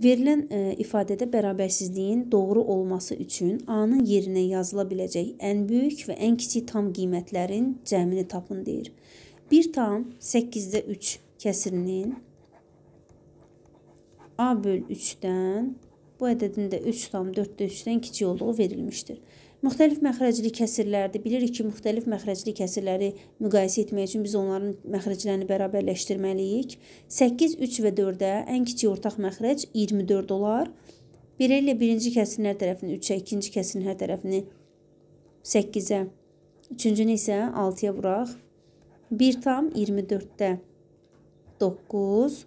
Verilən e, ifadədə bərabərsizliyin doğru olması üçün A-nın yerinə yazıla biləcək ən böyük və ən kiçik tam qiymətlərin cəmini tapın deyir. 1 tam 8-də 3 kəsirinin A böl 3-dən, bu ədədin də 3 tam 4-də 3-dən kiçik olduğu verilmişdir. Müxtəlif məxrəcli kəsirlərdir. Bilirik ki, müxtəlif məxrəcli kəsirləri müqayisə etmək üçün biz onların məxrəclərini bərabərləşdirməliyik. 8, 3 və 4-də ən kiçik ortaq məxrəc 24 olar. Beləliklə birinci kəsirin hər tərəfini 3-ə, ikinci kəsirin hər tərəfini 8-ə, üçüncünü isə 6-ya vuraq. 1 tam 24-də 9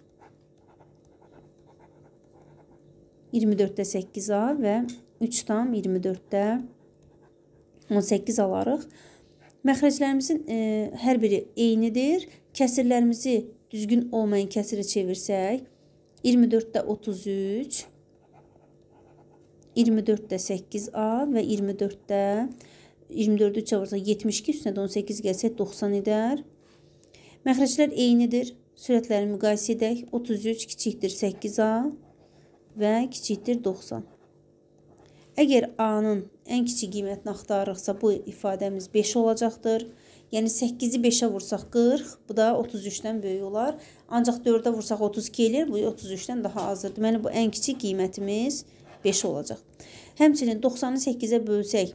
24-də 8A və 3 tam 24-də 9. 18 alarıq. Məxrəclərimizin e, hər biri eynidir. Kəsirlərimizi düzgün olmayan kəsirə çevirsək, 24-də 33, 24-də 8A və 24-də 24-ü çavursaq 72, üstünə də 18 gəlsə 90 edər. Məxrəclər eynidir. Sürətləri müqayisə edək. 33 kiçikdir 8A və kiçikdir 90. Əgər A-nın ən kiçik qiymətini axtarırıqsa, bu ifadəmiz 5 olacaqdır. Yəni 8-i 5-ə vursaq 40, bu da 33-dən böyük olar. Ancaq 4-ə vursaq 32 eləyir, bu 33-dən daha azdır. Deməli bu ən kiçik qiymətimiz 5 olacaq. Həmçinin 90-ı 8-ə bölsək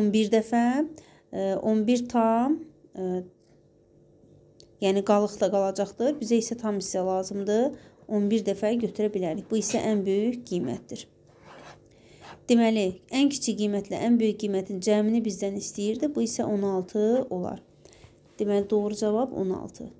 11 dəfə 11 e, tam e, yəni qalıq da qalacaqdır. Bizə isə tam hissə lazımdır. 11 dəfə götürə bilərik. Bu isə ən böyük qiymətdir. Deməli, ən kiçik qiymətlə ən böyük qiymətin cəmini bizdən istəyirdi. Bu isə 16 olar. Deməli, doğru cavab 16.